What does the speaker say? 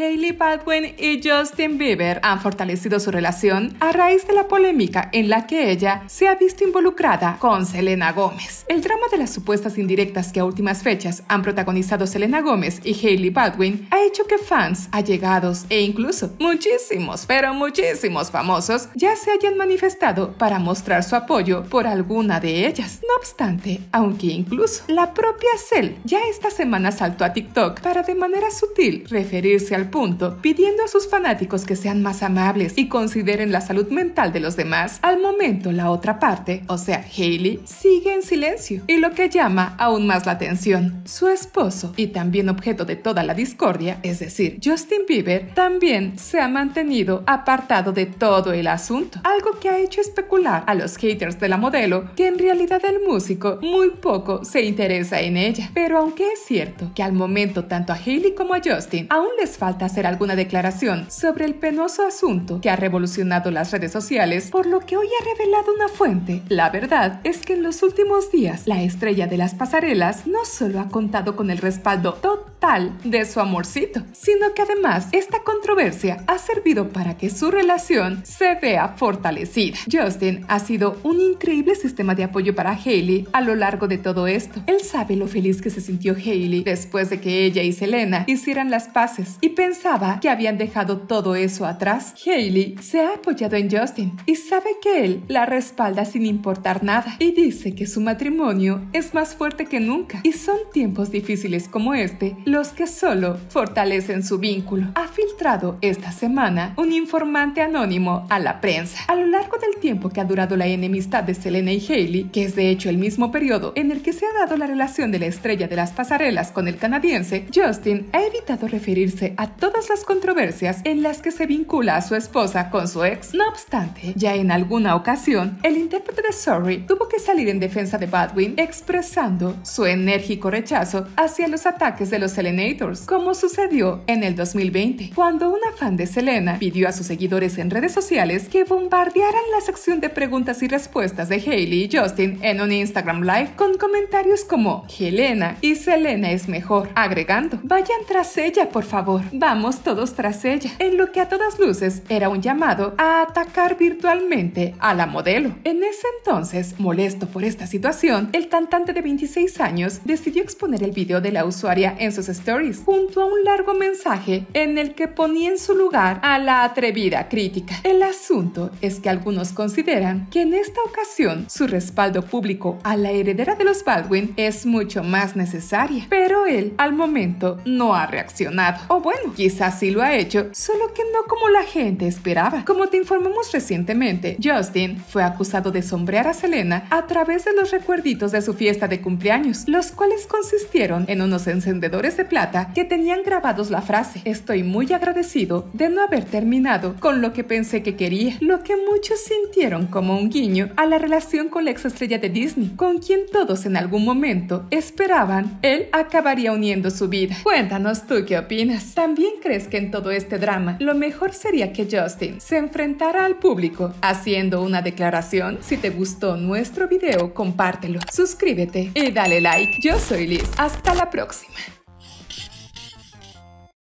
Hailey Baldwin y Justin Bieber han fortalecido su relación a raíz de la polémica en la que ella se ha visto involucrada con Selena Gómez. El drama de las supuestas indirectas que a últimas fechas han protagonizado Selena Gómez y Hailey Baldwin ha hecho que fans, allegados e incluso muchísimos, pero muchísimos famosos ya se hayan manifestado para mostrar su apoyo por alguna de ellas. No obstante, aunque incluso la propia Sel ya esta semana saltó a TikTok para de manera sutil referirse al punto, pidiendo a sus fanáticos que sean más amables y consideren la salud mental de los demás, al momento la otra parte, o sea, Hailey, sigue en silencio y lo que llama aún más la atención. Su esposo, y también objeto de toda la discordia, es decir, Justin Bieber, también se ha mantenido apartado de todo el asunto, algo que ha hecho especular a los haters de la modelo que en realidad el músico muy poco se interesa en ella. Pero aunque es cierto que al momento tanto a Hailey como a Justin aún les falta hacer alguna declaración sobre el penoso asunto que ha revolucionado las redes sociales, por lo que hoy ha revelado una fuente. La verdad es que en los últimos días, la estrella de las pasarelas no solo ha contado con el respaldo total tal de su amorcito, sino que además esta controversia ha servido para que su relación se vea fortalecida. Justin ha sido un increíble sistema de apoyo para Hailey a lo largo de todo esto. Él sabe lo feliz que se sintió Hailey después de que ella y Selena hicieran las paces y pensaba que habían dejado todo eso atrás. Hailey se ha apoyado en Justin y sabe que él la respalda sin importar nada y dice que su matrimonio es más fuerte que nunca y son tiempos difíciles como este los que solo fortalecen su vínculo esta semana un informante anónimo a la prensa. A lo largo del tiempo que ha durado la enemistad de Selena y Haley, que es de hecho el mismo periodo en el que se ha dado la relación de la estrella de las pasarelas con el canadiense, Justin ha evitado referirse a todas las controversias en las que se vincula a su esposa con su ex. No obstante, ya en alguna ocasión, el intérprete de Sorry tuvo que salir en defensa de Badwin expresando su enérgico rechazo hacia los ataques de los Selenators, como sucedió en el 2020, cuando cuando una fan de Selena pidió a sus seguidores en redes sociales que bombardearan la sección de preguntas y respuestas de Hailey y Justin en un Instagram Live con comentarios como Helena y Selena es mejor, agregando, vayan tras ella por favor, vamos todos tras ella, en lo que a todas luces era un llamado a atacar virtualmente a la modelo. En ese entonces, molesto por esta situación, el cantante de 26 años decidió exponer el video de la usuaria en sus stories junto a un largo mensaje en el que ponía en su lugar a la atrevida crítica. El asunto es que algunos consideran que en esta ocasión su respaldo público a la heredera de los Baldwin es mucho más necesaria, pero él al momento no ha reaccionado. O bueno, quizás sí lo ha hecho, solo que no como la gente esperaba. Como te informamos recientemente, Justin fue acusado de sombrear a Selena a través de los recuerditos de su fiesta de cumpleaños, los cuales consistieron en unos encendedores de plata que tenían grabados la frase, estoy muy agradecido agradecido de no haber terminado con lo que pensé que quería, lo que muchos sintieron como un guiño a la relación con la ex estrella de Disney, con quien todos en algún momento esperaban él acabaría uniendo su vida. Cuéntanos tú qué opinas. ¿También crees que en todo este drama lo mejor sería que Justin se enfrentara al público haciendo una declaración? Si te gustó nuestro video, compártelo, suscríbete y dale like. Yo soy Liz. Hasta la próxima.